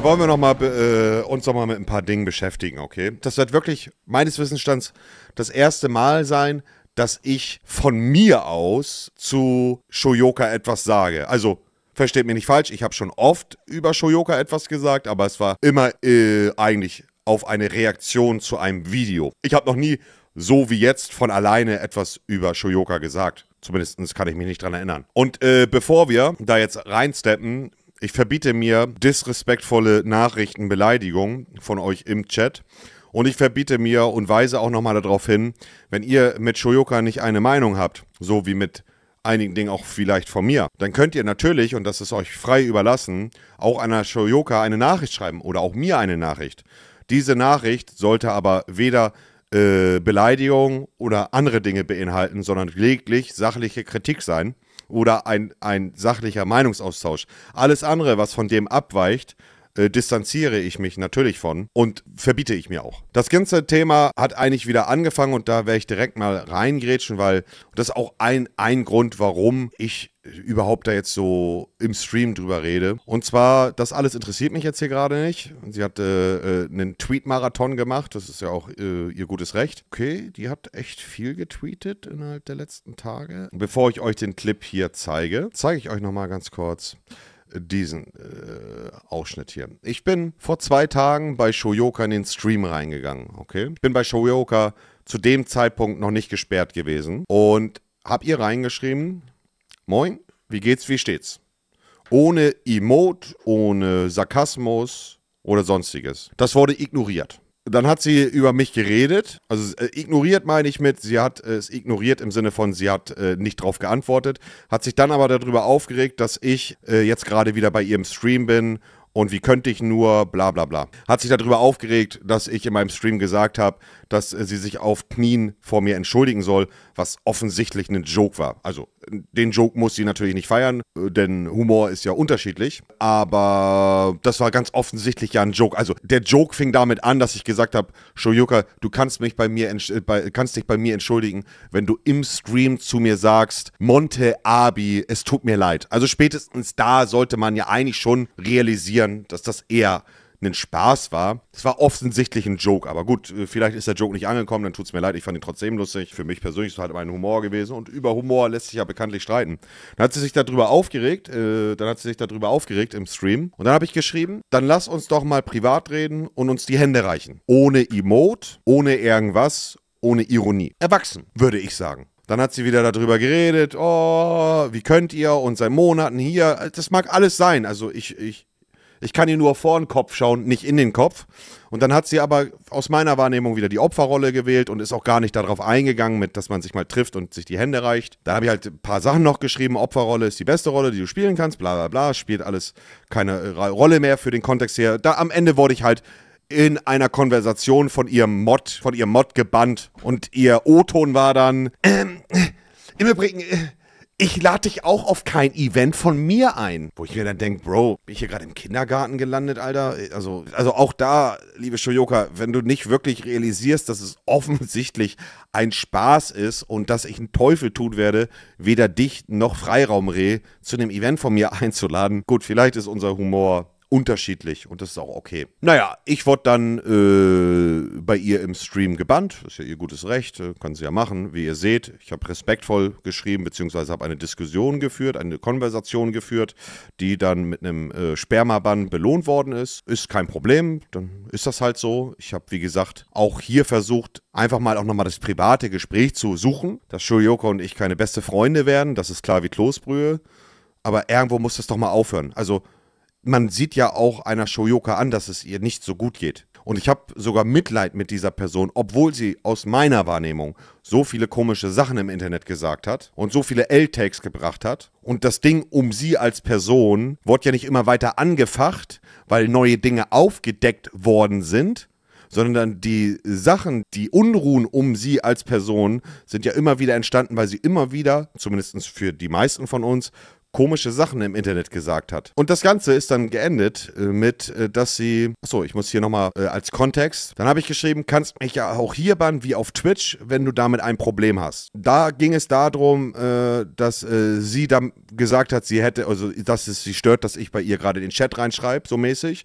Dann wollen wir noch mal, äh, uns nochmal mit ein paar Dingen beschäftigen, okay? Das wird wirklich meines Wissensstands das erste Mal sein, dass ich von mir aus zu Shoyoka etwas sage. Also versteht mich nicht falsch, ich habe schon oft über Shoyoka etwas gesagt, aber es war immer äh, eigentlich auf eine Reaktion zu einem Video. Ich habe noch nie so wie jetzt von alleine etwas über Shoyoka gesagt. Zumindest kann ich mich nicht dran erinnern. Und äh, bevor wir da jetzt reinsteppen, ich verbiete mir disrespektvolle Nachrichten, Beleidigungen von euch im Chat. Und ich verbiete mir und weise auch nochmal darauf hin, wenn ihr mit Shoyoka nicht eine Meinung habt, so wie mit einigen Dingen auch vielleicht von mir, dann könnt ihr natürlich, und das ist euch frei überlassen, auch einer Shoyoka eine Nachricht schreiben oder auch mir eine Nachricht. Diese Nachricht sollte aber weder äh, Beleidigung oder andere Dinge beinhalten, sondern lediglich sachliche Kritik sein oder ein, ein sachlicher Meinungsaustausch. Alles andere, was von dem abweicht, äh, distanziere ich mich natürlich von und verbiete ich mir auch. Das ganze Thema hat eigentlich wieder angefangen und da werde ich direkt mal reingrätschen, weil das ist auch ein, ein Grund, warum ich überhaupt da jetzt so im Stream drüber rede. Und zwar, das alles interessiert mich jetzt hier gerade nicht. Sie hat äh, äh, einen Tweet-Marathon gemacht, das ist ja auch äh, ihr gutes Recht. Okay, die hat echt viel getweetet innerhalb der letzten Tage. Bevor ich euch den Clip hier zeige, zeige ich euch nochmal ganz kurz diesen äh, Ausschnitt hier. Ich bin vor zwei Tagen bei Shoyoka in den Stream reingegangen, okay? Ich bin bei Shoyoka zu dem Zeitpunkt noch nicht gesperrt gewesen und hab ihr reingeschrieben, moin, wie geht's, wie steht's? Ohne Emote, ohne Sarkasmus oder sonstiges. Das wurde ignoriert dann hat sie über mich geredet. Also äh, ignoriert meine ich mit, sie hat äh, es ignoriert im Sinne von, sie hat äh, nicht drauf geantwortet, hat sich dann aber darüber aufgeregt, dass ich äh, jetzt gerade wieder bei ihrem Stream bin und wie könnte ich nur, bla bla bla. Hat sich darüber aufgeregt, dass ich in meinem Stream gesagt habe, dass äh, sie sich auf Knien vor mir entschuldigen soll, was offensichtlich ein Joke war. Also den Joke muss sie natürlich nicht feiern, äh, denn Humor ist ja unterschiedlich. Aber das war ganz offensichtlich ja ein Joke. Also der Joke fing damit an, dass ich gesagt habe, Shoyuka, du kannst mich bei mir äh, bei, kannst dich bei mir entschuldigen, wenn du im Stream zu mir sagst, Monte Abi, es tut mir leid. Also spätestens da sollte man ja eigentlich schon realisieren, dass das eher ein Spaß war. Es war offensichtlich ein Joke, aber gut, äh, vielleicht ist der Joke nicht angekommen, dann tut es mir leid, ich fand ihn trotzdem lustig. Für mich persönlich ist es halt mein Humor gewesen und über Humor lässt sich ja bekanntlich streiten. Dann hat sie sich darüber aufgeregt, äh, dann hat sie sich darüber aufgeregt im Stream und dann habe ich geschrieben, dann lass uns doch mal privat reden und uns die Hände reichen. Ohne Emote, ohne irgendwas, ohne Ironie. Erwachsen, würde ich sagen. Dann hat sie wieder darüber geredet, oh, wie könnt ihr und seit Monaten hier, das mag alles sein. Also ich, ich, ich kann ihr nur vor den Kopf schauen, nicht in den Kopf. Und dann hat sie aber aus meiner Wahrnehmung wieder die Opferrolle gewählt und ist auch gar nicht darauf eingegangen, mit, dass man sich mal trifft und sich die Hände reicht. Dann habe ich halt ein paar Sachen noch geschrieben. Opferrolle ist die beste Rolle, die du spielen kannst, bla bla bla. Spielt alles keine Rolle mehr für den Kontext her. Da am Ende wurde ich halt in einer Konversation von ihrem Mod, von ihrem Mod gebannt. Und ihr O-Ton war dann, ähm, äh, im Übrigen, äh, ich lade dich auch auf kein Event von mir ein. Wo ich mir dann denke, Bro, bin ich hier gerade im Kindergarten gelandet, Alter? Also, also auch da, liebe Shoyoka, wenn du nicht wirklich realisierst, dass es offensichtlich ein Spaß ist und dass ich einen Teufel tun werde, weder dich noch Freiraumreh zu einem Event von mir einzuladen. Gut, vielleicht ist unser Humor unterschiedlich und das ist auch okay. Naja, ich wurde dann äh, bei ihr im Stream gebannt. Ist ja ihr gutes Recht, äh, kann sie ja machen, wie ihr seht. Ich habe respektvoll geschrieben, beziehungsweise habe eine Diskussion geführt, eine Konversation geführt, die dann mit einem äh, Spermabann belohnt worden ist. Ist kein Problem, dann ist das halt so. Ich habe, wie gesagt, auch hier versucht, einfach mal auch nochmal das private Gespräch zu suchen, dass Shulyoko und ich keine beste Freunde werden, das ist klar wie Kloßbrühe. Aber irgendwo muss das doch mal aufhören. Also man sieht ja auch einer Shoyoka an, dass es ihr nicht so gut geht. Und ich habe sogar Mitleid mit dieser Person, obwohl sie aus meiner Wahrnehmung so viele komische Sachen im Internet gesagt hat und so viele l tags gebracht hat. Und das Ding um sie als Person wird ja nicht immer weiter angefacht, weil neue Dinge aufgedeckt worden sind, sondern die Sachen, die Unruhen um sie als Person sind ja immer wieder entstanden, weil sie immer wieder, zumindest für die meisten von uns, komische Sachen im Internet gesagt hat. Und das Ganze ist dann geendet äh, mit, äh, dass sie, achso, ich muss hier nochmal äh, als Kontext, dann habe ich geschrieben, kannst mich ja auch hier bannen wie auf Twitch, wenn du damit ein Problem hast. Da ging es darum, dass sie dann gesagt hat, sie hätte, also dass es sie stört, dass ich bei ihr gerade den Chat reinschreibe, so mäßig.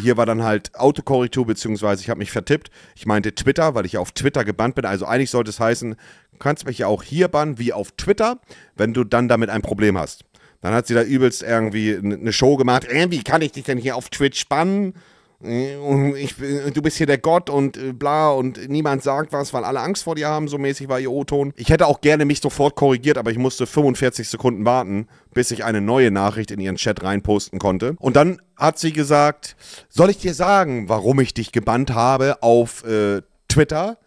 Hier war dann halt Autokorrektur, beziehungsweise ich habe mich vertippt. Ich meinte Twitter, weil ich ja auf Twitter gebannt bin. Also eigentlich sollte es heißen, kannst mich ja auch hier bannen, wie auf Twitter, wenn du dann damit ein Problem hast. Dann hat sie da übelst irgendwie eine Show gemacht. Äh, wie kann ich dich denn hier auf Twitch spannen? Äh, ich, äh, du bist hier der Gott und äh, bla und niemand sagt was, weil alle Angst vor dir haben, so mäßig war ihr O-Ton. Ich hätte auch gerne mich sofort korrigiert, aber ich musste 45 Sekunden warten, bis ich eine neue Nachricht in ihren Chat reinposten konnte. Und dann hat sie gesagt, soll ich dir sagen, warum ich dich gebannt habe auf äh, Twitter?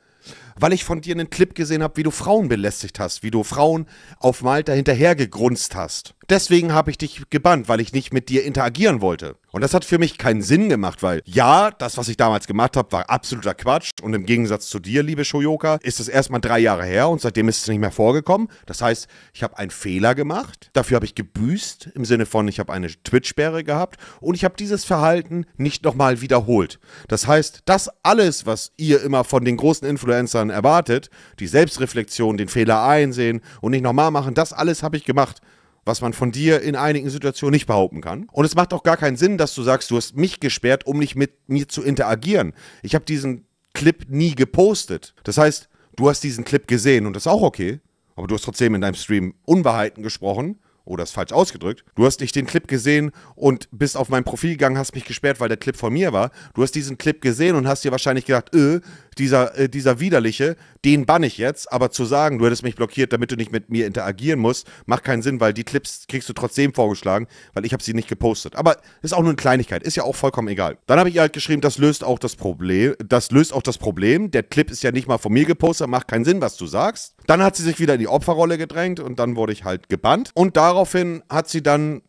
Weil ich von dir einen Clip gesehen habe, wie du Frauen belästigt hast, wie du Frauen auf Malta hinterhergegrunzt hast deswegen habe ich dich gebannt, weil ich nicht mit dir interagieren wollte. Und das hat für mich keinen Sinn gemacht, weil ja, das, was ich damals gemacht habe, war absoluter Quatsch. Und im Gegensatz zu dir, liebe Shoyoka, ist es erstmal drei Jahre her und seitdem ist es nicht mehr vorgekommen. Das heißt, ich habe einen Fehler gemacht. Dafür habe ich gebüßt, im Sinne von, ich habe eine Twitch-Sperre gehabt und ich habe dieses Verhalten nicht nochmal wiederholt. Das heißt, das alles, was ihr immer von den großen Influencern erwartet, die Selbstreflexion, den Fehler einsehen und nicht nochmal machen, das alles habe ich gemacht was man von dir in einigen Situationen nicht behaupten kann. Und es macht auch gar keinen Sinn, dass du sagst, du hast mich gesperrt, um nicht mit mir zu interagieren. Ich habe diesen Clip nie gepostet. Das heißt, du hast diesen Clip gesehen und das ist auch okay, aber du hast trotzdem in deinem Stream Unwahrheiten gesprochen oder es falsch ausgedrückt. Du hast nicht den Clip gesehen und bist auf mein Profil gegangen, hast mich gesperrt, weil der Clip von mir war. Du hast diesen Clip gesehen und hast dir wahrscheinlich gedacht, äh, dieser, äh, dieser widerliche, den bann ich jetzt, aber zu sagen, du hättest mich blockiert, damit du nicht mit mir interagieren musst, macht keinen Sinn, weil die Clips kriegst du trotzdem vorgeschlagen, weil ich habe sie nicht gepostet. Aber ist auch nur eine Kleinigkeit, ist ja auch vollkommen egal. Dann habe ich ihr halt geschrieben, das löst auch das Problem, das löst auch das Problem. Der Clip ist ja nicht mal von mir gepostet, macht keinen Sinn, was du sagst. Dann hat sie sich wieder in die Opferrolle gedrängt und dann wurde ich halt gebannt und daraufhin hat sie dann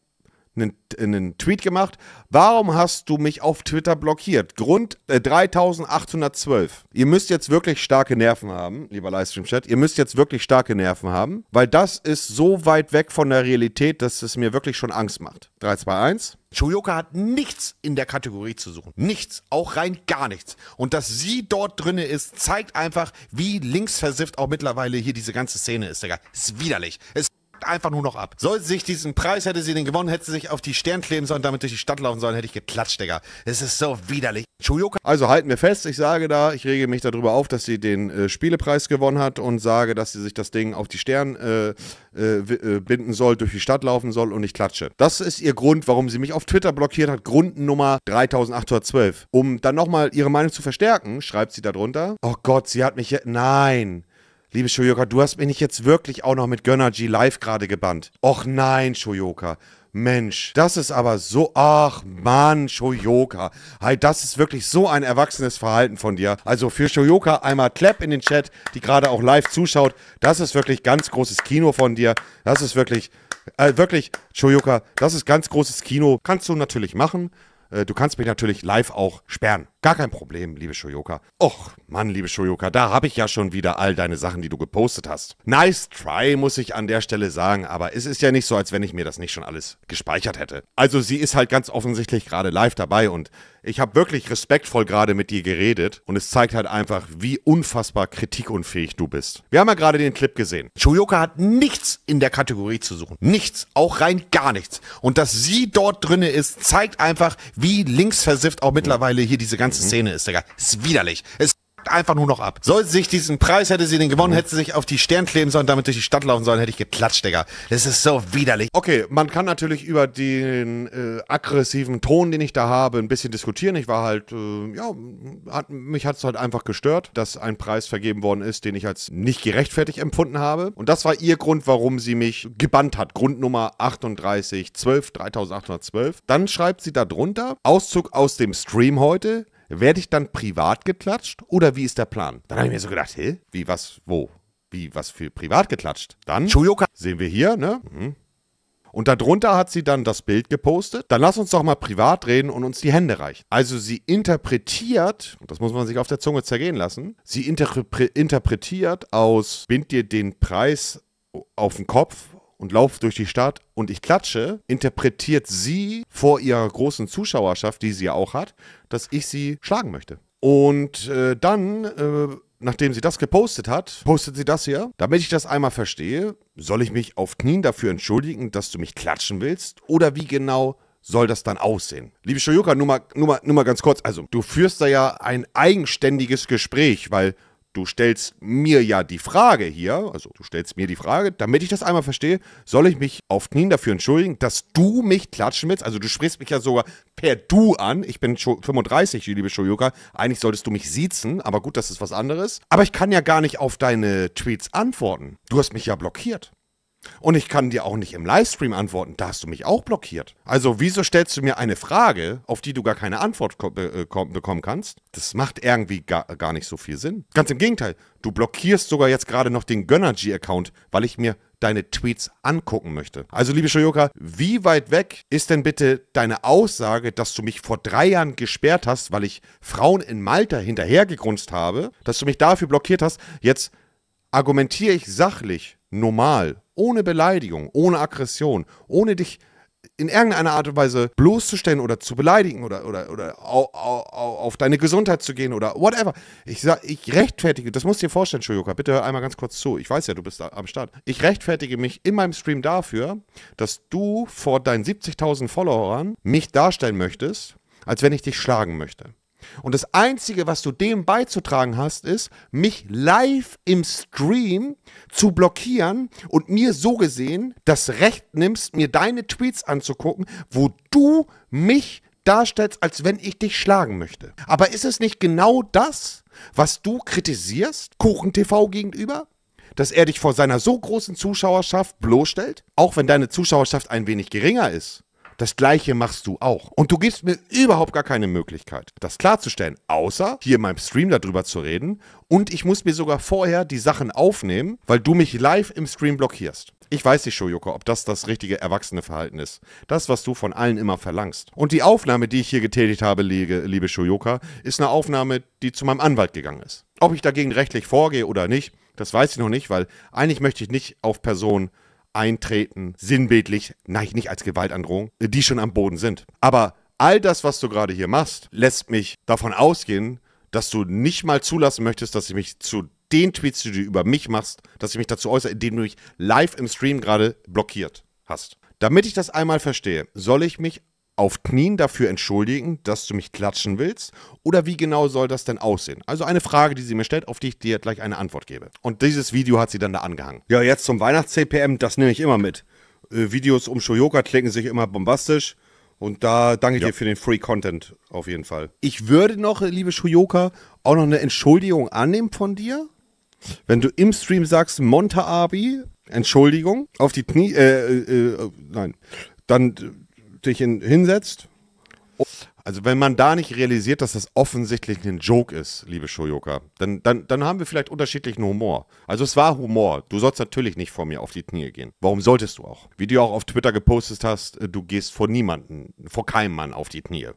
einen, einen, Tweet gemacht. Warum hast du mich auf Twitter blockiert? Grund äh, 3812. Ihr müsst jetzt wirklich starke Nerven haben, lieber Livestream-Chat. Ihr müsst jetzt wirklich starke Nerven haben, weil das ist so weit weg von der Realität, dass es mir wirklich schon Angst macht. 321. Shoyoka hat nichts in der Kategorie zu suchen. Nichts. Auch rein gar nichts. Und dass sie dort drinne ist, zeigt einfach, wie linksversifft auch mittlerweile hier diese ganze Szene ist, Digga. Ist widerlich. Ist kackt einfach nur noch ab. Sollte sich diesen Preis, hätte sie den gewonnen, hätte sie sich auf die Stirn kleben sollen, damit durch die Stadt laufen sollen, hätte ich geklatscht, Digga. Es ist so widerlich. Also halten wir fest, ich sage da, ich rege mich darüber auf, dass sie den äh, Spielepreis gewonnen hat und sage, dass sie sich das Ding auf die Stirn äh, äh, äh binden soll, durch die Stadt laufen soll und ich klatsche. Das ist ihr Grund, warum sie mich auf Twitter blockiert hat. Grund Nummer 3812. Um dann nochmal ihre Meinung zu verstärken, schreibt sie darunter. Oh Gott, sie hat mich. Nein. Liebe Shoyoka, du hast mich jetzt wirklich auch noch mit Gönnergy live gerade gebannt. Och nein, Shoyoka. Mensch, das ist aber so, ach Mann, Shoyoka. Hey, das ist wirklich so ein erwachsenes Verhalten von dir. Also für Shoyoka einmal Clap in den Chat, die gerade auch live zuschaut. Das ist wirklich ganz großes Kino von dir. Das ist wirklich, äh, wirklich, Shoyoka, das ist ganz großes Kino. Kannst du natürlich machen. Äh, du kannst mich natürlich live auch sperren. Gar kein Problem, liebe Shoyoka. Och, Mann, liebe Shoyoka, da habe ich ja schon wieder all deine Sachen, die du gepostet hast. Nice try, muss ich an der Stelle sagen, aber es ist ja nicht so, als wenn ich mir das nicht schon alles gespeichert hätte. Also sie ist halt ganz offensichtlich gerade live dabei und ich habe wirklich respektvoll gerade mit dir geredet und es zeigt halt einfach, wie unfassbar kritikunfähig du bist. Wir haben ja gerade den Clip gesehen. Shoyoka hat nichts in der Kategorie zu suchen. Nichts. Auch rein gar nichts. Und dass sie dort drinne ist, zeigt einfach, wie linksversifft auch mittlerweile hier diese ganze mhm. Szene ist, Digga. Ist widerlich. Es einfach nur noch ab. Sollte sich diesen Preis, hätte sie den gewonnen, mhm. hätte sie sich auf die Stirn kleben sollen, damit durch die Stadt laufen sollen, hätte ich geklatscht, Digga. Das ist so widerlich. Okay, man kann natürlich über den äh, aggressiven Ton, den ich da habe, ein bisschen diskutieren. Ich war halt, äh, ja, hat, mich hat es halt einfach gestört, dass ein Preis vergeben worden ist, den ich als nicht gerechtfertigt empfunden habe. Und das war ihr Grund, warum sie mich gebannt hat. Grund Nummer 3812. Dann schreibt sie darunter, Auszug aus dem Stream heute. Werde ich dann privat geklatscht oder wie ist der Plan? Dann habe ich mir so gedacht, hä? Wie, was, wo? Wie, was für privat geklatscht? Dann Chuyoka. sehen wir hier, ne? Mhm. Und darunter hat sie dann das Bild gepostet. Dann lass uns doch mal privat reden und uns die Hände reichen. Also sie interpretiert, und das muss man sich auf der Zunge zergehen lassen, sie interpre interpretiert aus, bind dir den Preis auf den Kopf und laufe durch die Stadt und ich klatsche, interpretiert sie vor ihrer großen Zuschauerschaft, die sie ja auch hat, dass ich sie schlagen möchte. Und äh, dann, äh, nachdem sie das gepostet hat, postet sie das hier. Damit ich das einmal verstehe, soll ich mich auf Knien dafür entschuldigen, dass du mich klatschen willst? Oder wie genau soll das dann aussehen? Liebe Shoyuka, nur mal, nur, mal, nur mal ganz kurz. Also, du führst da ja ein eigenständiges Gespräch, weil du stellst mir ja die Frage hier, also du stellst mir die Frage, damit ich das einmal verstehe, soll ich mich auf Knien dafür entschuldigen, dass du mich klatschen willst? Also du sprichst mich ja sogar per Du an. Ich bin 35, liebe Shoyoka. Eigentlich solltest du mich siezen, aber gut, das ist was anderes. Aber ich kann ja gar nicht auf deine Tweets antworten. Du hast mich ja blockiert. Und ich kann dir auch nicht im Livestream antworten, da hast du mich auch blockiert. Also wieso stellst du mir eine Frage, auf die du gar keine Antwort äh, bekommen kannst? Das macht irgendwie gar, gar nicht so viel Sinn. Ganz im Gegenteil, du blockierst sogar jetzt gerade noch den Gönnergy-Account, weil ich mir deine Tweets angucken möchte. Also liebe Shoyoka, wie weit weg ist denn bitte deine Aussage, dass du mich vor drei Jahren gesperrt hast, weil ich Frauen in Malta hinterhergegrunzt habe, dass du mich dafür blockiert hast? Jetzt argumentiere ich sachlich, normal ohne Beleidigung, ohne Aggression, ohne dich in irgendeiner Art und Weise bloßzustellen oder zu beleidigen oder, oder, oder au, au, auf deine Gesundheit zu gehen oder whatever. Ich, sag, ich rechtfertige, das musst du dir vorstellen, Shoyoka, bitte hör einmal ganz kurz zu. Ich weiß ja, du bist am Start. Ich rechtfertige mich in meinem Stream dafür, dass du vor deinen 70.000 Followern mich darstellen möchtest, als wenn ich dich schlagen möchte. Und das Einzige, was du dem beizutragen hast, ist, mich live im Stream zu blockieren und mir so gesehen das Recht nimmst, mir deine Tweets anzugucken, wo du mich darstellst, als wenn ich dich schlagen möchte. Aber ist es nicht genau das, was du kritisierst, Kuchen TV gegenüber? Dass er dich vor seiner so großen Zuschauerschaft bloßstellt, auch wenn deine Zuschauerschaft ein wenig geringer ist. Das gleiche machst du auch. Und du gibst mir überhaupt gar keine Möglichkeit, das klarzustellen, außer hier in meinem Stream darüber zu reden. Und ich muss mir sogar vorher die Sachen aufnehmen, weil du mich live im Stream blockierst. Ich weiß nicht, Shoyoko, ob das das richtige Erwachseneverhalten ist. Das, was du von allen immer verlangst. Und die Aufnahme, die ich hier getätigt habe, liebe Shoyoka, ist eine Aufnahme, die zu meinem Anwalt gegangen ist. Ob ich dagegen rechtlich vorgehe oder nicht, das weiß ich noch nicht, weil eigentlich möchte ich nicht auf Personen eintreten, sinnbildlich, nein, nicht als Gewaltandrohung, die schon am Boden sind. Aber all das, was du gerade hier machst, lässt mich davon ausgehen, dass du nicht mal zulassen möchtest, dass ich mich zu den Tweets, die du über mich machst, dass ich mich dazu äußere, indem du mich live im Stream gerade blockiert hast. Damit ich das einmal verstehe, soll ich mich auf Knien dafür entschuldigen, dass du mich klatschen willst? Oder wie genau soll das denn aussehen? Also eine Frage, die sie mir stellt, auf die ich dir gleich eine Antwort gebe. Und dieses Video hat sie dann da angehangen. Ja, jetzt zum Weihnachts-CPM, das nehme ich immer mit. Äh, Videos um Shoyoka klicken sich immer bombastisch. Und da danke ich ja. dir für den Free Content auf jeden Fall. Ich würde noch, äh, liebe Shoyoka, auch noch eine Entschuldigung annehmen von dir. Wenn du im Stream sagst, Monta Abi, Entschuldigung, auf die Knie, äh, äh, äh nein, dann dich in, hinsetzt. Also wenn man da nicht realisiert, dass das offensichtlich ein Joke ist, liebe Shoyoka, dann, dann, dann haben wir vielleicht unterschiedlichen Humor. Also es war Humor. Du sollst natürlich nicht vor mir auf die Knie gehen. Warum solltest du auch? Wie du auch auf Twitter gepostet hast, äh, du gehst vor niemanden, vor keinem Mann auf die Knie.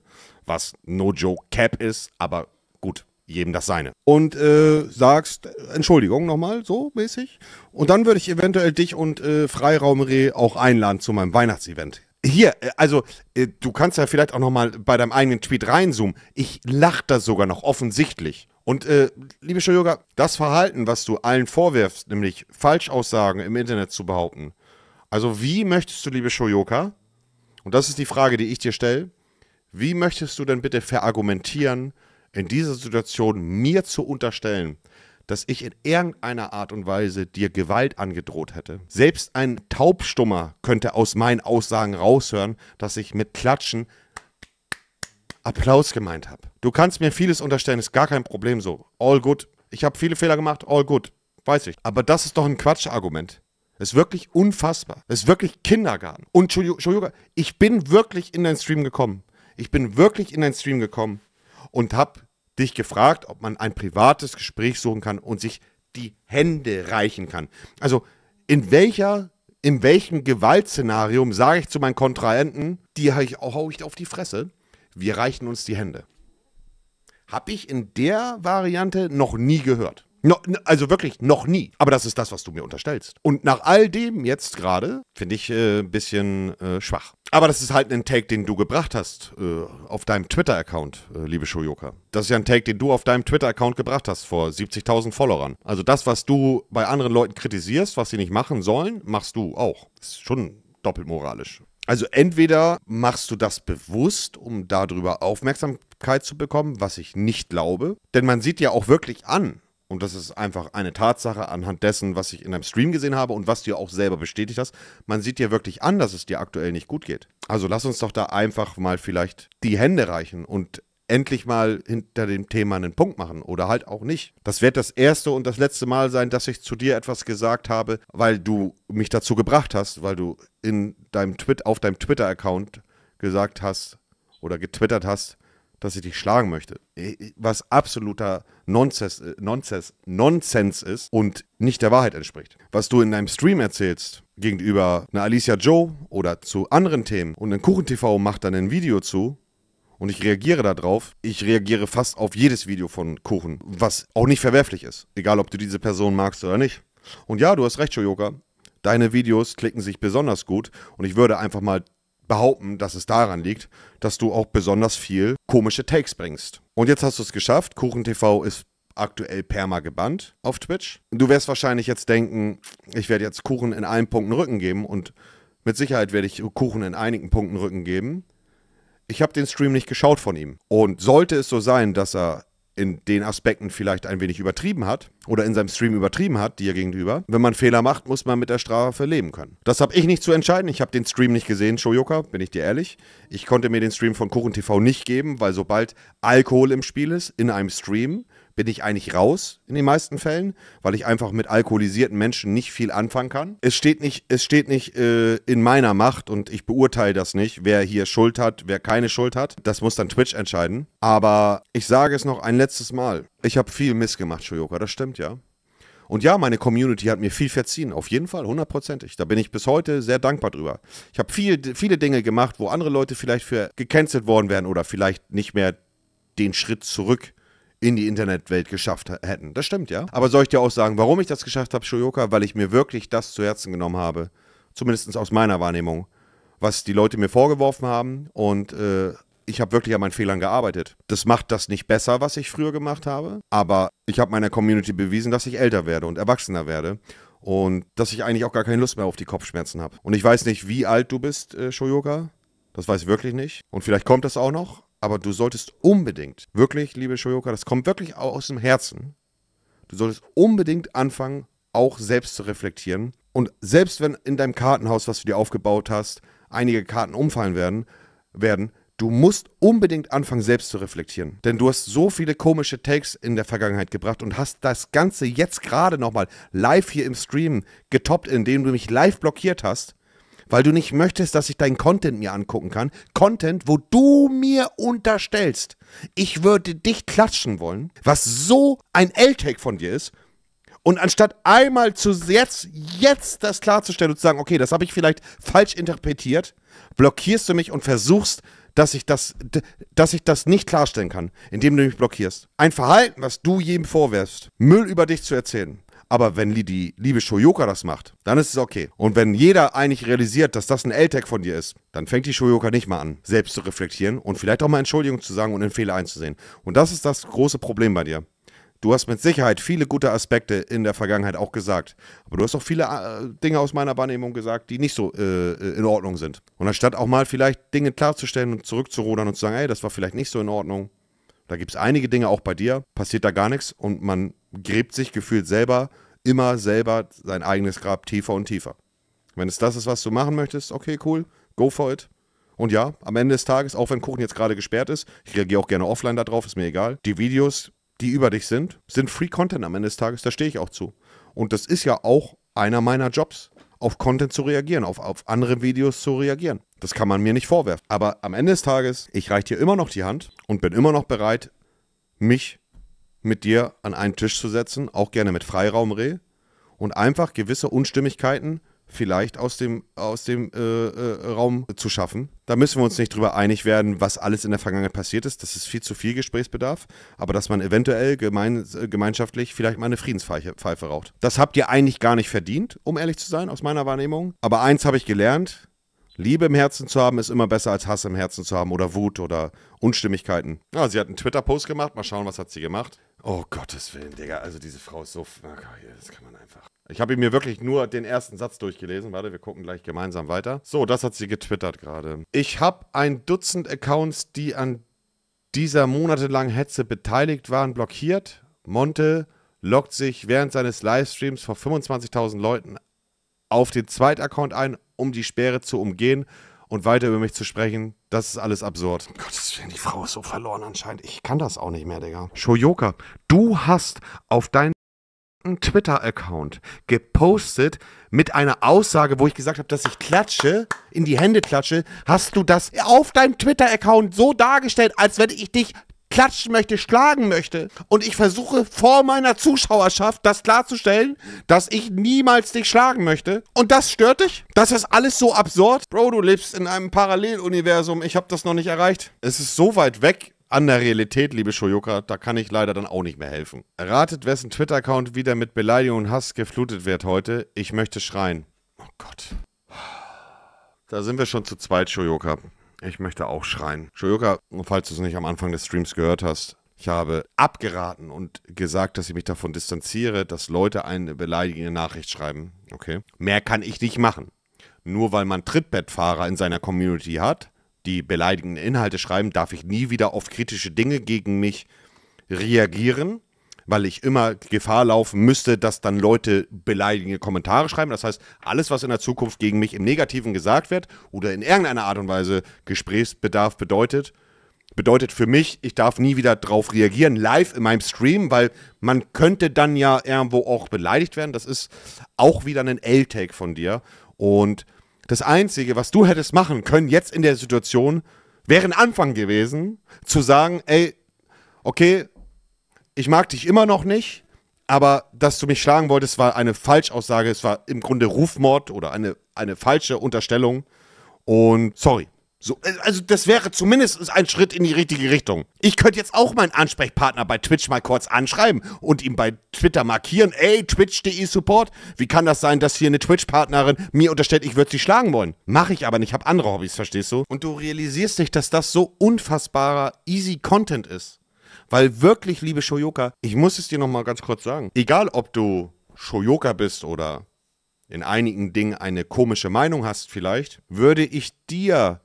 Was no joke cap ist, aber gut, jedem das seine. Und äh, sagst, Entschuldigung nochmal, so mäßig. Und dann würde ich eventuell dich und äh, Freiraum auch einladen zu meinem Weihnachtsevent. Hier, äh, also äh, du kannst ja vielleicht auch nochmal bei deinem eigenen Tweet reinzoomen. Ich lach da sogar noch offensichtlich. Und äh, liebe Yoga, das Verhalten, was du allen vorwirfst, nämlich Falschaussagen im Internet zu behaupten. Also wie möchtest du, liebe Shoyoka, und das ist die Frage, die ich dir stelle, wie möchtest du denn bitte verargumentieren, in dieser Situation mir zu unterstellen, dass ich in irgendeiner Art und Weise dir Gewalt angedroht hätte. Selbst ein Taubstummer könnte aus meinen Aussagen raushören, dass ich mit Klatschen Applaus gemeint habe. Du kannst mir vieles unterstellen, ist gar kein Problem so. All good. Ich habe viele Fehler gemacht, all good. Weiß ich. Aber das ist doch ein Quatschargument. Ist wirklich unfassbar. Ist wirklich Kindergarten. Und Entschuldigung, ich bin wirklich in deinen Stream gekommen. Ich bin wirklich in deinen Stream gekommen und habe dich gefragt, ob man ein privates Gespräch suchen kann und sich die Hände reichen kann. Also in welcher, in welchem Gewaltszenario sage ich zu meinen Kontrahenten, die hau ich, hau ich auf die Fresse, wir reichen uns die Hände. Habe ich in der Variante noch nie gehört. No, also wirklich noch nie. Aber das ist das, was du mir unterstellst. Und nach all dem jetzt gerade finde ich äh, ein bisschen äh, schwach. Aber das ist halt ein Take, den du gebracht hast äh, auf deinem Twitter-Account, äh, liebe Shoyoka. Das ist ja ein Take, den du auf deinem Twitter-Account gebracht hast vor 70.000 Followern. Also das, was du bei anderen Leuten kritisierst, was sie nicht machen sollen, machst du auch. Ist schon doppelmoralisch. Also entweder machst du das bewusst, um darüber Aufmerksamkeit zu bekommen, was ich nicht glaube, denn man sieht ja auch wirklich an, und das ist einfach eine Tatsache anhand dessen, was ich in einem Stream gesehen habe und was du auch selber bestätigt hast, man sieht dir wirklich an, dass es dir aktuell nicht gut geht. Also lass uns doch da einfach mal vielleicht die Hände reichen und endlich mal hinter dem Thema einen Punkt machen oder halt auch nicht. Das wird das erste und das letzte Mal sein, dass ich zu dir etwas gesagt habe, weil du mich dazu gebracht hast, weil du in deinem Twit auf deinem Twitter Account gesagt hast oder getwittert hast, dass ich dich schlagen möchte. Was absoluter Nonsens, äh, Nonsens, Nonsens ist und nicht der Wahrheit entspricht. Was du in deinem Stream erzählst gegenüber einer Alicia Joe oder zu anderen Themen und ein Kuchen-TV macht dann ein Video zu und ich reagiere darauf. Ich reagiere fast auf jedes Video von Kuchen, was auch nicht verwerflich ist. Egal, ob du diese Person magst oder nicht. Und ja, du hast recht, Shoyoka. Deine Videos klicken sich besonders gut und ich würde einfach mal behaupten, dass es daran liegt, dass du auch besonders viel komische Takes bringst. Und jetzt hast du es geschafft. Kuchen TV ist aktuell perma gebannt auf Twitch. Du wirst wahrscheinlich jetzt denken, ich werde jetzt Kuchen in allen Punkten Rücken geben und mit Sicherheit werde ich Kuchen in einigen Punkten Rücken geben. Ich habe den Stream nicht geschaut von ihm. Und sollte es so sein, dass er in den Aspekten vielleicht ein wenig übertrieben hat oder in seinem Stream übertrieben hat, dir gegenüber. Wenn man Fehler macht, muss man mit der Strafe leben können. Das habe ich nicht zu entscheiden. Ich habe den Stream nicht gesehen, Shoyoka, bin ich dir ehrlich. Ich konnte mir den Stream von Kuchen TV nicht geben, weil sobald Alkohol im Spiel ist, in einem Stream, bin ich eigentlich raus in den meisten Fällen, weil ich einfach mit alkoholisierten Menschen nicht viel anfangen kann. Es steht nicht, es steht nicht äh, in meiner Macht und ich beurteile das nicht, wer hier Schuld hat, wer keine Schuld hat. Das muss dann Twitch entscheiden. Aber ich sage es noch ein letztes Mal. Ich habe viel Mist gemacht, Shoyoka, das stimmt ja. Und ja, meine Community hat mir viel verziehen, auf jeden Fall, hundertprozentig. Da bin ich bis heute sehr dankbar drüber. Ich habe viel, viele Dinge gemacht, wo andere Leute vielleicht für gecancelt worden wären oder vielleicht nicht mehr den Schritt zurück in die Internetwelt geschafft hätten. Das stimmt, ja. Aber soll ich dir auch sagen, warum ich das geschafft habe, Shoyoka? Weil ich mir wirklich das zu Herzen genommen habe. Zumindest aus meiner Wahrnehmung. Was die Leute mir vorgeworfen haben und äh, ich habe wirklich an meinen Fehlern gearbeitet. Das macht das nicht besser, was ich früher gemacht habe, aber ich habe meiner Community bewiesen, dass ich älter werde und erwachsener werde und dass ich eigentlich auch gar keine Lust mehr auf die Kopfschmerzen habe. Und ich weiß nicht, wie alt du bist, äh, Shoyoka. Das weiß ich wirklich nicht. Und vielleicht kommt das auch noch aber du solltest unbedingt, wirklich, liebe Shoyoka, das kommt wirklich aus dem Herzen, du solltest unbedingt anfangen, auch selbst zu reflektieren. Und selbst wenn in deinem Kartenhaus, was du dir aufgebaut hast, einige Karten umfallen werden, werden du musst unbedingt anfangen, selbst zu reflektieren. Denn du hast so viele komische Takes in der Vergangenheit gebracht und hast das Ganze jetzt gerade nochmal live hier im Stream getoppt, indem du mich live blockiert hast weil du nicht möchtest, dass ich deinen Content mir angucken kann. Content, wo du mir unterstellst, ich würde dich klatschen wollen, was so ein L-Take von dir ist. Und anstatt einmal zu jetzt, jetzt das klarzustellen und zu sagen, okay, das habe ich vielleicht falsch interpretiert, blockierst du mich und versuchst, dass ich das, dass ich das nicht klarstellen kann, indem du mich blockierst. Ein Verhalten, was du jedem vorwerfst, Müll über dich zu erzählen, aber wenn die liebe Shoyoka das macht, dann ist es okay. Und wenn jeder eigentlich realisiert, dass das ein L-Tag von dir ist, dann fängt die Shoyoka nicht mal an, selbst zu reflektieren und vielleicht auch mal Entschuldigung zu sagen und einen Fehler einzusehen. Und das ist das große Problem bei dir. Du hast mit Sicherheit viele gute Aspekte in der Vergangenheit auch gesagt. Aber du hast auch viele äh, Dinge aus meiner Wahrnehmung gesagt, die nicht so äh, äh in Ordnung sind. Und anstatt auch mal vielleicht Dinge klarzustellen und zurückzurudern und zu sagen, ey, das war vielleicht nicht so in Ordnung, da gibt es einige Dinge, auch bei dir, passiert da gar nichts und man gräbt sich gefühlt selber, immer selber sein eigenes Grab tiefer und tiefer. Wenn es das ist, was du machen möchtest, okay, cool, go for it. Und ja, am Ende des Tages, auch wenn Kuchen jetzt gerade gesperrt ist, ich reagiere auch gerne offline darauf, ist mir egal. Die Videos, die über dich sind, sind Free Content am Ende des Tages, da stehe ich auch zu. Und das ist ja auch einer meiner Jobs auf Content zu reagieren, auf, auf andere Videos zu reagieren. Das kann man mir nicht vorwerfen. Aber am Ende des Tages, ich reiche dir immer noch die Hand und bin immer noch bereit, mich mit dir an einen Tisch zu setzen, auch gerne mit Freiraumreh und einfach gewisse Unstimmigkeiten vielleicht aus dem, aus dem äh, äh, Raum zu schaffen. Da müssen wir uns nicht drüber einig werden, was alles in der Vergangenheit passiert ist. Das ist viel zu viel Gesprächsbedarf. Aber dass man eventuell gemein, äh, gemeinschaftlich vielleicht mal eine Friedenspfeife raucht. Das habt ihr eigentlich gar nicht verdient, um ehrlich zu sein, aus meiner Wahrnehmung. Aber eins habe ich gelernt. Liebe im Herzen zu haben ist immer besser als Hass im Herzen zu haben oder Wut oder Unstimmigkeiten. Ja, ah, sie hat einen Twitter-Post gemacht. Mal schauen, was hat sie gemacht. Oh Gottes Willen, Digga. Also diese Frau ist so... Das kann man einfach... Ich habe mir wirklich nur den ersten Satz durchgelesen. Warte, wir gucken gleich gemeinsam weiter. So, das hat sie getwittert gerade. Ich habe ein Dutzend Accounts, die an dieser monatelangen Hetze beteiligt waren, blockiert. Monte lockt sich während seines Livestreams vor 25.000 Leuten auf den Zweitaccount ein, um die Sperre zu umgehen und weiter über mich zu sprechen. Das ist alles absurd. Um die Frau ist so verloren anscheinend. Ich kann das auch nicht mehr, Digga. Shoyoka, du hast auf deinen einen Twitter-Account gepostet mit einer Aussage, wo ich gesagt habe, dass ich klatsche, in die Hände klatsche, hast du das auf deinem Twitter-Account so dargestellt, als wenn ich dich klatschen möchte, schlagen möchte. Und ich versuche vor meiner Zuschauerschaft das klarzustellen, dass ich niemals dich schlagen möchte. Und das stört dich? Das ist alles so absurd. Bro, du lebst in einem Paralleluniversum. Ich habe das noch nicht erreicht. Es ist so weit weg an der Realität, liebe Shoyoka, da kann ich leider dann auch nicht mehr helfen. Ratet, wessen Twitter-Account wieder mit Beleidigung und Hass geflutet wird heute. Ich möchte schreien. Oh Gott. Da sind wir schon zu zweit, Shoyoka. Ich möchte auch schreien. Shoyoka, falls du es nicht am Anfang des Streams gehört hast, ich habe abgeraten und gesagt, dass ich mich davon distanziere, dass Leute eine beleidigende Nachricht schreiben. Okay. Mehr kann ich nicht machen. Nur weil man Trittbettfahrer in seiner Community hat, die beleidigenden Inhalte schreiben, darf ich nie wieder auf kritische Dinge gegen mich reagieren, weil ich immer Gefahr laufen müsste, dass dann Leute beleidigende Kommentare schreiben. Das heißt, alles, was in der Zukunft gegen mich im Negativen gesagt wird oder in irgendeiner Art und Weise Gesprächsbedarf bedeutet, bedeutet für mich, ich darf nie wieder drauf reagieren, live in meinem Stream, weil man könnte dann ja irgendwo auch beleidigt werden. Das ist auch wieder ein L-Take von dir. Und das Einzige, was du hättest machen können, jetzt in der Situation, wäre ein Anfang gewesen, zu sagen, ey, okay, ich mag dich immer noch nicht, aber dass du mich schlagen wolltest, war eine Falschaussage, es war im Grunde Rufmord oder eine, eine falsche Unterstellung und sorry. So, äh, also das wäre zumindest ein Schritt in die richtige Richtung. Ich könnte jetzt auch meinen Ansprechpartner bei Twitch mal kurz anschreiben und ihm bei Twitter markieren, ey, twitch.de Support, wie kann das sein, dass hier eine Twitch-Partnerin mir unterstellt, ich würde sie schlagen wollen? Mache ich aber nicht, habe andere Hobbys, verstehst du? Und du realisierst nicht, dass das so unfassbarer easy Content ist. Weil wirklich, liebe Shoyoka, ich muss es dir nochmal ganz kurz sagen. Egal, ob du Shoyoka bist oder in einigen Dingen eine komische Meinung hast vielleicht, würde ich dir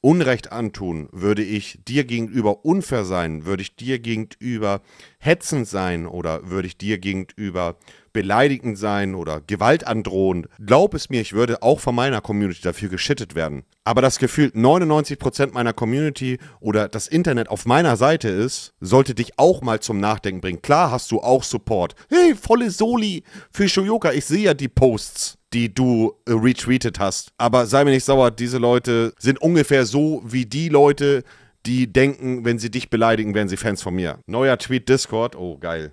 Unrecht antun, würde ich dir gegenüber unfair sein, würde ich dir gegenüber hetzend sein oder würde ich dir gegenüber beleidigend sein oder gewaltandrohend. Glaub es mir, ich würde auch von meiner Community dafür geschittet werden. Aber das Gefühl, 99% meiner Community oder das Internet auf meiner Seite ist, sollte dich auch mal zum Nachdenken bringen. Klar hast du auch Support. Hey, volle Soli für Shoyoka, ich sehe ja die Posts die du äh, retweetet hast. Aber sei mir nicht sauer, diese Leute sind ungefähr so wie die Leute, die denken, wenn sie dich beleidigen, werden sie Fans von mir. Neuer Tweet Discord. Oh, geil.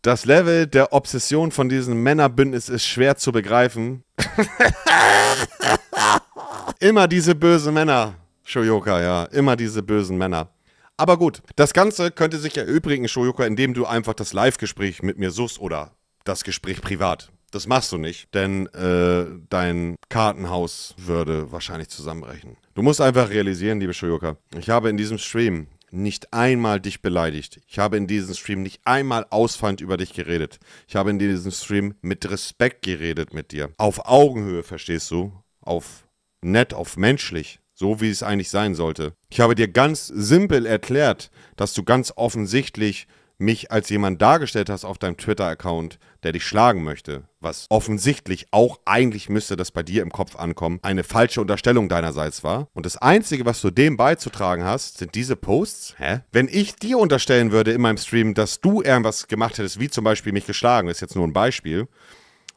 Das Level der Obsession von diesem Männerbündnis ist schwer zu begreifen. immer diese bösen Männer. Shoyoka, ja. Immer diese bösen Männer. Aber gut, das Ganze könnte sich erübrigen, Shoyoka, indem du einfach das Live-Gespräch mit mir suchst oder das Gespräch privat. Das machst du nicht, denn äh, dein Kartenhaus würde wahrscheinlich zusammenbrechen. Du musst einfach realisieren, liebe Shoyoka, ich habe in diesem Stream nicht einmal dich beleidigt. Ich habe in diesem Stream nicht einmal ausfallend über dich geredet. Ich habe in diesem Stream mit Respekt geredet mit dir. Auf Augenhöhe, verstehst du? Auf nett, auf menschlich. So wie es eigentlich sein sollte. Ich habe dir ganz simpel erklärt, dass du ganz offensichtlich mich als jemand dargestellt hast auf deinem Twitter-Account, der dich schlagen möchte, was offensichtlich auch eigentlich müsste das bei dir im Kopf ankommen, eine falsche Unterstellung deinerseits war. Und das Einzige, was du dem beizutragen hast, sind diese Posts. Hä? Wenn ich dir unterstellen würde in meinem Stream, dass du irgendwas gemacht hättest, wie zum Beispiel mich geschlagen, ist jetzt nur ein Beispiel,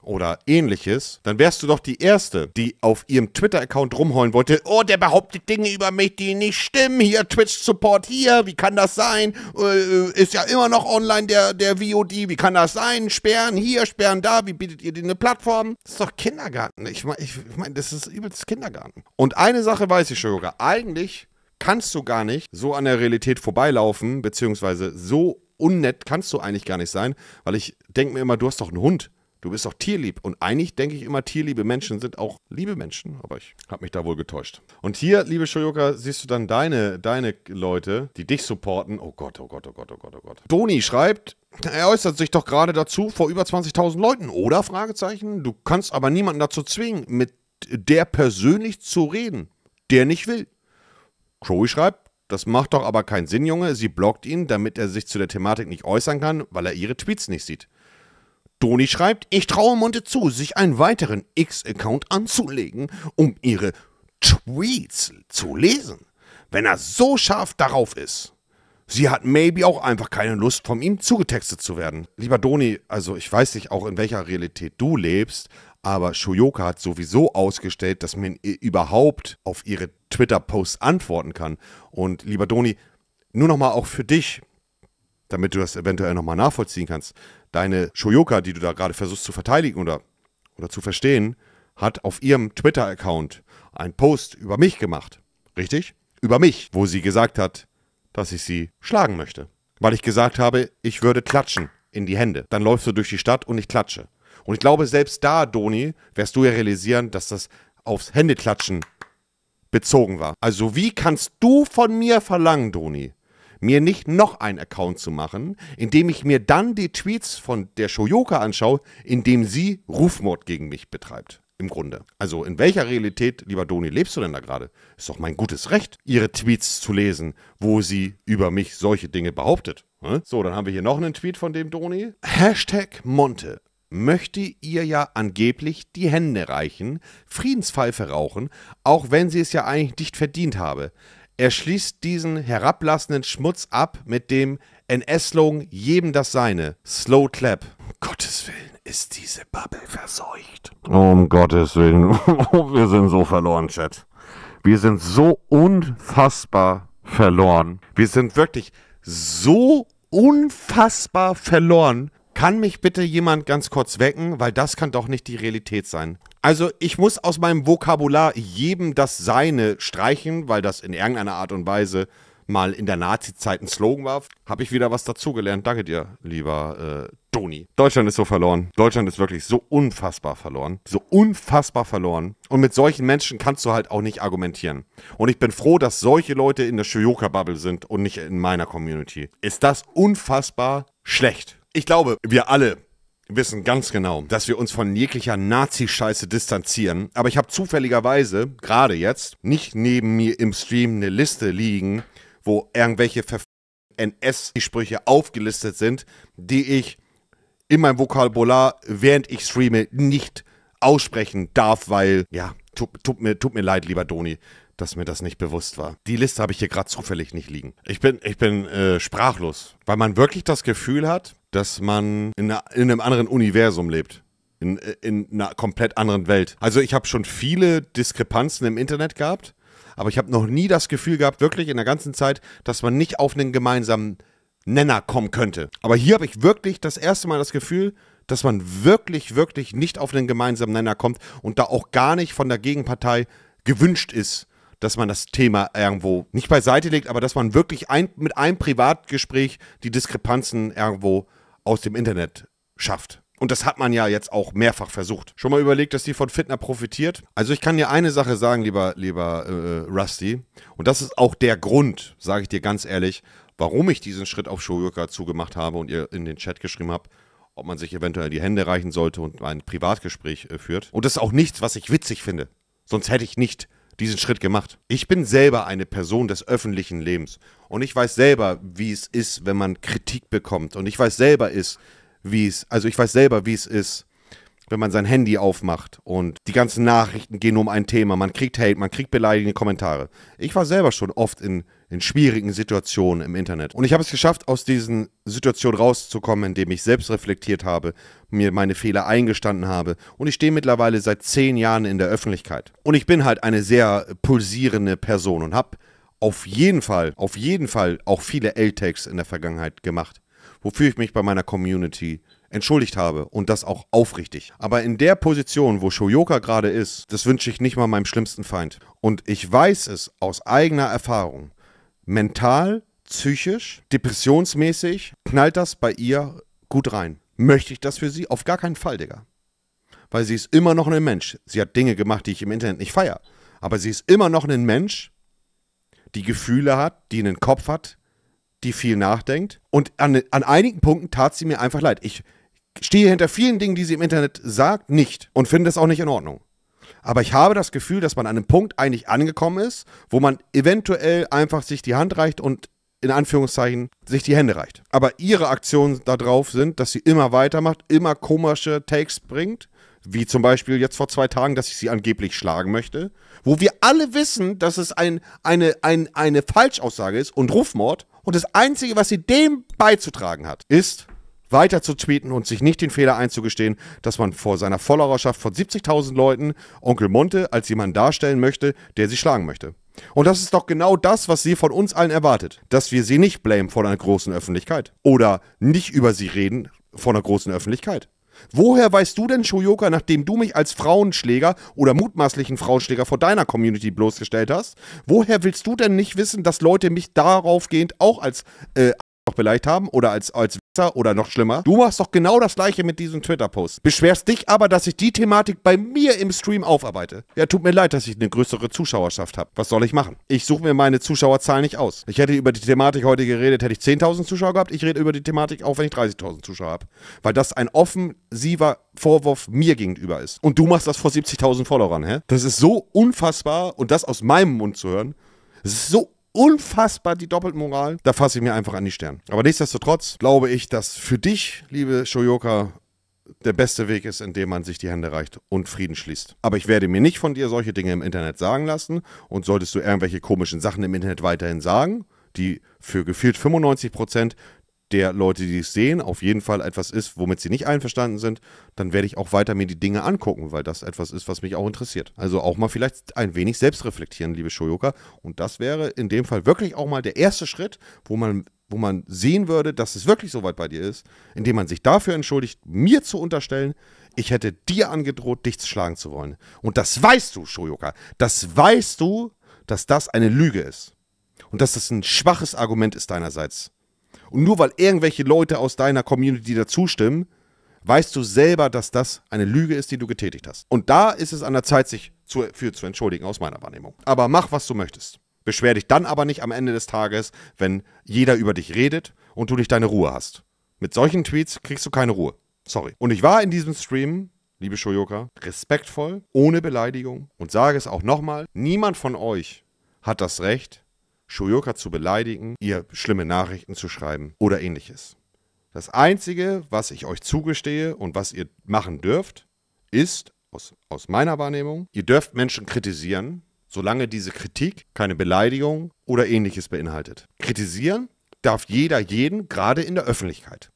oder ähnliches, dann wärst du doch die Erste, die auf ihrem Twitter-Account rumheulen wollte, oh, der behauptet Dinge über mich, die nicht stimmen, hier Twitch-Support, hier, wie kann das sein, äh, ist ja immer noch online der, der VOD, wie kann das sein, sperren hier, sperren da, wie bietet ihr denen eine Plattform? Das ist doch Kindergarten, ich meine, ich mein, das ist übelst Kindergarten. Und eine Sache weiß ich schon, Jura, eigentlich kannst du gar nicht so an der Realität vorbeilaufen, beziehungsweise so unnett kannst du eigentlich gar nicht sein, weil ich denke mir immer, du hast doch einen Hund. Du bist doch tierlieb. Und eigentlich denke ich immer, tierliebe Menschen sind auch liebe Menschen. Aber ich habe mich da wohl getäuscht. Und hier, liebe Shoyoka, siehst du dann deine, deine Leute, die dich supporten. Oh Gott, oh Gott, oh Gott, oh Gott, oh Gott. Toni schreibt, er äußert sich doch gerade dazu vor über 20.000 Leuten, oder? Fragezeichen. Du kannst aber niemanden dazu zwingen, mit der persönlich zu reden, der nicht will. Crowy schreibt, das macht doch aber keinen Sinn, Junge. Sie blockt ihn, damit er sich zu der Thematik nicht äußern kann, weil er ihre Tweets nicht sieht. Toni schreibt, ich traue Monte zu, sich einen weiteren X-Account anzulegen, um ihre Tweets zu lesen. Wenn er so scharf darauf ist. Sie hat maybe auch einfach keine Lust, von ihm zugetextet zu werden. Lieber Doni, also ich weiß nicht auch, in welcher Realität du lebst, aber Shoyoka hat sowieso ausgestellt, dass man überhaupt auf ihre Twitter-Posts antworten kann. Und lieber Doni, nur nochmal auch für dich, damit du das eventuell nochmal nachvollziehen kannst. Deine Shoyoka, die du da gerade versuchst zu verteidigen oder, oder zu verstehen, hat auf ihrem Twitter-Account einen Post über mich gemacht. Richtig? Über mich, wo sie gesagt hat, dass ich sie schlagen möchte. Weil ich gesagt habe, ich würde klatschen in die Hände. Dann läufst du durch die Stadt und ich klatsche. Und ich glaube, selbst da, Doni, wirst du ja realisieren, dass das aufs Händeklatschen bezogen war. Also wie kannst du von mir verlangen, Doni, mir nicht noch einen Account zu machen, indem ich mir dann die Tweets von der Shoyoka anschaue, indem sie Rufmord gegen mich betreibt. Im Grunde. Also in welcher Realität, lieber Doni, lebst du denn da gerade? Ist doch mein gutes Recht, ihre Tweets zu lesen, wo sie über mich solche Dinge behauptet. Ne? So, dann haben wir hier noch einen Tweet von dem Doni. Hashtag Monte möchte ihr ja angeblich die Hände reichen, Friedenspfeife rauchen, auch wenn sie es ja eigentlich nicht verdient habe. Er schließt diesen herablassenden Schmutz ab mit dem NS-Slogan jedem das Seine. Slow Clap. Um Gottes Willen ist diese Bubble verseucht. Um Gottes Willen. Oh, wir sind so verloren, Chat. Wir sind so unfassbar verloren. Wir sind wirklich so unfassbar verloren. Kann mich bitte jemand ganz kurz wecken, weil das kann doch nicht die Realität sein. Also ich muss aus meinem Vokabular jedem das Seine streichen, weil das in irgendeiner Art und Weise mal in der Nazi-Zeit ein Slogan war. Habe ich wieder was dazugelernt. Danke dir, lieber äh, Toni. Deutschland ist so verloren. Deutschland ist wirklich so unfassbar verloren. So unfassbar verloren. Und mit solchen Menschen kannst du halt auch nicht argumentieren. Und ich bin froh, dass solche Leute in der Shoyoka-Bubble sind und nicht in meiner Community. Ist das unfassbar schlecht. Ich glaube, wir alle wissen ganz genau, dass wir uns von jeglicher Nazi-Scheiße distanzieren. Aber ich habe zufälligerweise, gerade jetzt, nicht neben mir im Stream eine Liste liegen, wo irgendwelche NS-Sprüche aufgelistet sind, die ich in meinem Vokabular, während ich streame, nicht aussprechen darf, weil, ja, tut, tut mir, tut mir leid, lieber Doni, dass mir das nicht bewusst war. Die Liste habe ich hier gerade zufällig nicht liegen. Ich bin, ich bin äh, sprachlos, weil man wirklich das Gefühl hat, dass man in, einer, in einem anderen Universum lebt. In, in einer komplett anderen Welt. Also ich habe schon viele Diskrepanzen im Internet gehabt, aber ich habe noch nie das Gefühl gehabt, wirklich in der ganzen Zeit, dass man nicht auf einen gemeinsamen Nenner kommen könnte. Aber hier habe ich wirklich das erste Mal das Gefühl, dass man wirklich, wirklich nicht auf einen gemeinsamen Nenner kommt und da auch gar nicht von der Gegenpartei gewünscht ist, dass man das Thema irgendwo nicht beiseite legt, aber dass man wirklich ein, mit einem Privatgespräch die Diskrepanzen irgendwo aus dem Internet schafft. Und das hat man ja jetzt auch mehrfach versucht. Schon mal überlegt, dass die von Fitner profitiert? Also ich kann dir eine Sache sagen, lieber, lieber äh, Rusty. Und das ist auch der Grund, sage ich dir ganz ehrlich, warum ich diesen Schritt auf Shoyoka zugemacht habe und ihr in den Chat geschrieben habe, ob man sich eventuell die Hände reichen sollte und ein Privatgespräch äh, führt. Und das ist auch nichts, was ich witzig finde. Sonst hätte ich nicht diesen Schritt gemacht. Ich bin selber eine Person des öffentlichen Lebens und ich weiß selber, wie es ist, wenn man Kritik bekommt und ich weiß selber ist, wie es, also ich weiß selber, wie es ist, wenn man sein Handy aufmacht und die ganzen Nachrichten gehen um ein Thema. Man kriegt Hate, man kriegt beleidigende Kommentare. Ich war selber schon oft in in schwierigen Situationen im Internet. Und ich habe es geschafft, aus diesen Situationen rauszukommen, indem ich selbst reflektiert habe, mir meine Fehler eingestanden habe. Und ich stehe mittlerweile seit zehn Jahren in der Öffentlichkeit. Und ich bin halt eine sehr pulsierende Person und habe auf jeden Fall, auf jeden Fall auch viele L-Tags in der Vergangenheit gemacht, wofür ich mich bei meiner Community entschuldigt habe und das auch aufrichtig. Aber in der Position, wo Shoyoka gerade ist, das wünsche ich nicht mal meinem schlimmsten Feind. Und ich weiß es aus eigener Erfahrung, mental, psychisch, depressionsmäßig, knallt das bei ihr gut rein. Möchte ich das für sie? Auf gar keinen Fall, Digga. Weil sie ist immer noch ein Mensch. Sie hat Dinge gemacht, die ich im Internet nicht feiere. Aber sie ist immer noch ein Mensch, die Gefühle hat, die einen Kopf hat, die viel nachdenkt. Und an, an einigen Punkten tat sie mir einfach leid. Ich stehe hinter vielen Dingen, die sie im Internet sagt, nicht und finde das auch nicht in Ordnung. Aber ich habe das Gefühl, dass man an einem Punkt eigentlich angekommen ist, wo man eventuell einfach sich die Hand reicht und in Anführungszeichen sich die Hände reicht. Aber ihre Aktionen darauf sind, dass sie immer weitermacht, immer komische Takes bringt, wie zum Beispiel jetzt vor zwei Tagen, dass ich sie angeblich schlagen möchte, wo wir alle wissen, dass es ein, eine, ein, eine Falschaussage ist und Rufmord. Und das Einzige, was sie dem beizutragen hat, ist, weiter zu tweeten und sich nicht den Fehler einzugestehen, dass man vor seiner Followerschaft von 70.000 Leuten Onkel Monte als jemand darstellen möchte, der sie schlagen möchte. Und das ist doch genau das, was sie von uns allen erwartet. Dass wir sie nicht blamen vor einer großen Öffentlichkeit. Oder nicht über sie reden vor einer großen Öffentlichkeit. Woher weißt du denn, Shoyoka, nachdem du mich als Frauenschläger oder mutmaßlichen Frauenschläger vor deiner Community bloßgestellt hast, woher willst du denn nicht wissen, dass Leute mich daraufgehend auch als äh, auch beleidigt haben oder als, als Wisser oder noch schlimmer. Du machst doch genau das gleiche mit diesem Twitter-Post. Beschwerst dich aber, dass ich die Thematik bei mir im Stream aufarbeite. Ja, tut mir leid, dass ich eine größere Zuschauerschaft habe. Was soll ich machen? Ich suche mir meine Zuschauerzahl nicht aus. Ich hätte über die Thematik heute geredet, hätte ich 10.000 Zuschauer gehabt. Ich rede über die Thematik auch, wenn ich 30.000 Zuschauer habe. Weil das ein offensiver Vorwurf mir gegenüber ist. Und du machst das vor 70.000 Followern, hä? Das ist so unfassbar und das aus meinem Mund zu hören. das ist so unfassbar die Doppelmoral. Da fasse ich mir einfach an die Stirn. Aber nichtsdestotrotz glaube ich, dass für dich, liebe Shoyoka, der beste Weg ist, indem man sich die Hände reicht und Frieden schließt. Aber ich werde mir nicht von dir solche Dinge im Internet sagen lassen. Und solltest du irgendwelche komischen Sachen im Internet weiterhin sagen, die für gefühlt 95% Prozent der Leute, die es sehen, auf jeden Fall etwas ist, womit sie nicht einverstanden sind, dann werde ich auch weiter mir die Dinge angucken, weil das etwas ist, was mich auch interessiert. Also auch mal vielleicht ein wenig selbst reflektieren, liebe Shoyoka. Und das wäre in dem Fall wirklich auch mal der erste Schritt, wo man, wo man sehen würde, dass es wirklich so weit bei dir ist, indem man sich dafür entschuldigt, mir zu unterstellen, ich hätte dir angedroht, dich schlagen zu wollen. Und das weißt du, Shoyoka. Das weißt du, dass das eine Lüge ist. Und dass das ein schwaches Argument ist deinerseits. Und nur weil irgendwelche Leute aus deiner Community dazustimmen, weißt du selber, dass das eine Lüge ist, die du getätigt hast. Und da ist es an der Zeit, sich zu, für zu entschuldigen, aus meiner Wahrnehmung. Aber mach, was du möchtest. Beschwer dich dann aber nicht am Ende des Tages, wenn jeder über dich redet und du nicht deine Ruhe hast. Mit solchen Tweets kriegst du keine Ruhe. Sorry. Und ich war in diesem Stream, liebe Shoyoka, respektvoll, ohne Beleidigung und sage es auch nochmal, niemand von euch hat das Recht, Shoyoka zu beleidigen, ihr schlimme Nachrichten zu schreiben oder ähnliches. Das Einzige, was ich euch zugestehe und was ihr machen dürft, ist, aus, aus meiner Wahrnehmung, ihr dürft Menschen kritisieren, solange diese Kritik keine Beleidigung oder ähnliches beinhaltet. Kritisieren darf jeder jeden, gerade in der Öffentlichkeit.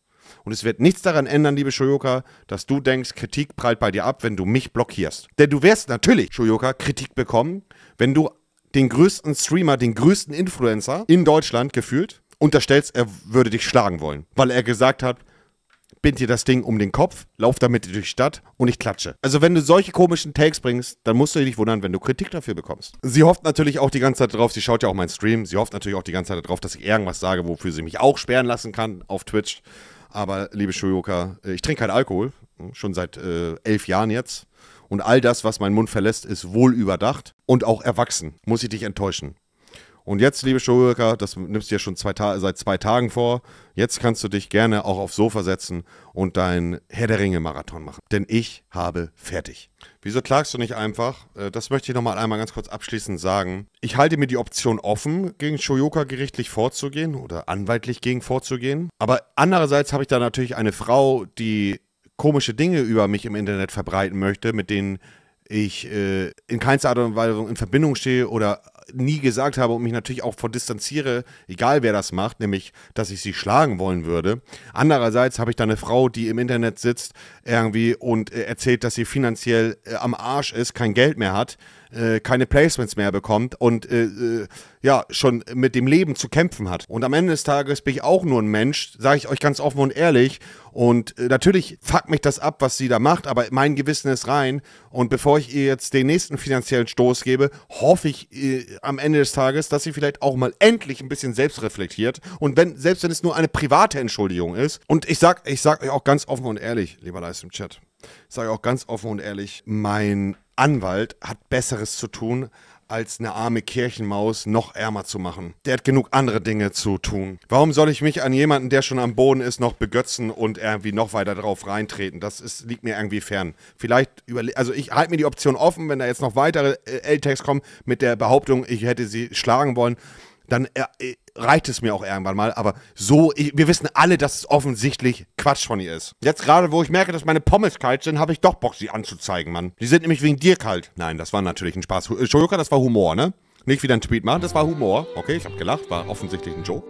Und es wird nichts daran ändern, liebe Shoyoka, dass du denkst, Kritik prallt bei dir ab, wenn du mich blockierst. Denn du wirst natürlich, Shoyoka, Kritik bekommen, wenn du den größten Streamer, den größten Influencer in Deutschland gefühlt unterstellst, er würde dich schlagen wollen, weil er gesagt hat, bind dir das Ding um den Kopf, lauf damit durch die Stadt und ich klatsche. Also wenn du solche komischen Takes bringst, dann musst du dich wundern, wenn du Kritik dafür bekommst. Sie hofft natürlich auch die ganze Zeit darauf, sie schaut ja auch meinen Stream, sie hofft natürlich auch die ganze Zeit darauf, dass ich irgendwas sage, wofür sie mich auch sperren lassen kann auf Twitch. Aber liebe Shoyoka, äh, ich trinke keinen Alkohol, schon seit äh, elf Jahren jetzt. Und all das, was mein Mund verlässt, ist wohl überdacht und auch erwachsen. Muss ich dich enttäuschen. Und jetzt, liebe Showworker, das nimmst du ja schon zwei seit zwei Tagen vor. Jetzt kannst du dich gerne auch aufs Sofa setzen und deinen Herr der Ringe-Marathon machen. Denn ich habe fertig. Wieso klagst du nicht einfach? Äh, das möchte ich nochmal einmal ganz kurz abschließend sagen. Ich halte mir die Option offen, gegen Shoyoka gerichtlich vorzugehen oder anwaltlich gegen vorzugehen. Aber andererseits habe ich da natürlich eine Frau, die komische Dinge über mich im Internet verbreiten möchte, mit denen ich äh, in keinster Art und Weise in Verbindung stehe oder nie gesagt habe und mich natürlich auch von distanziere, egal wer das macht, nämlich, dass ich sie schlagen wollen würde. Andererseits habe ich da eine Frau, die im Internet sitzt irgendwie und äh, erzählt, dass sie finanziell äh, am Arsch ist, kein Geld mehr hat äh, keine Placements mehr bekommt und äh, äh, ja, schon mit dem Leben zu kämpfen hat. Und am Ende des Tages bin ich auch nur ein Mensch, sage ich euch ganz offen und ehrlich. Und äh, natürlich fuckt mich das ab, was sie da macht, aber mein Gewissen ist rein. Und bevor ich ihr jetzt den nächsten finanziellen Stoß gebe, hoffe ich äh, am Ende des Tages, dass sie vielleicht auch mal endlich ein bisschen selbst reflektiert. Und wenn, selbst wenn es nur eine private Entschuldigung ist, und ich sag, ich sag euch auch ganz offen und ehrlich, lieber im Chat, ich sage auch ganz offen und ehrlich, mein Anwalt hat Besseres zu tun, als eine arme Kirchenmaus noch ärmer zu machen. Der hat genug andere Dinge zu tun. Warum soll ich mich an jemanden, der schon am Boden ist, noch begötzen und irgendwie noch weiter drauf reintreten? Das ist, liegt mir irgendwie fern. Vielleicht überle also ich halte mir die Option offen, wenn da jetzt noch weitere äh, L-Tags kommen mit der Behauptung, ich hätte sie schlagen wollen, dann äh, äh, reicht es mir auch irgendwann mal. Aber so, ich, wir wissen alle, dass es offensichtlich Quatsch von ihr ist. Jetzt gerade, wo ich merke, dass meine Pommes kalt sind, habe ich doch Bock, sie anzuzeigen, Mann. Die sind nämlich wegen dir kalt. Nein, das war natürlich ein Spaß. Äh, Entschuldigung, das war Humor, ne? Nicht wieder einen Tweet machen, das war Humor. Okay, ich habe gelacht, war offensichtlich ein Joke.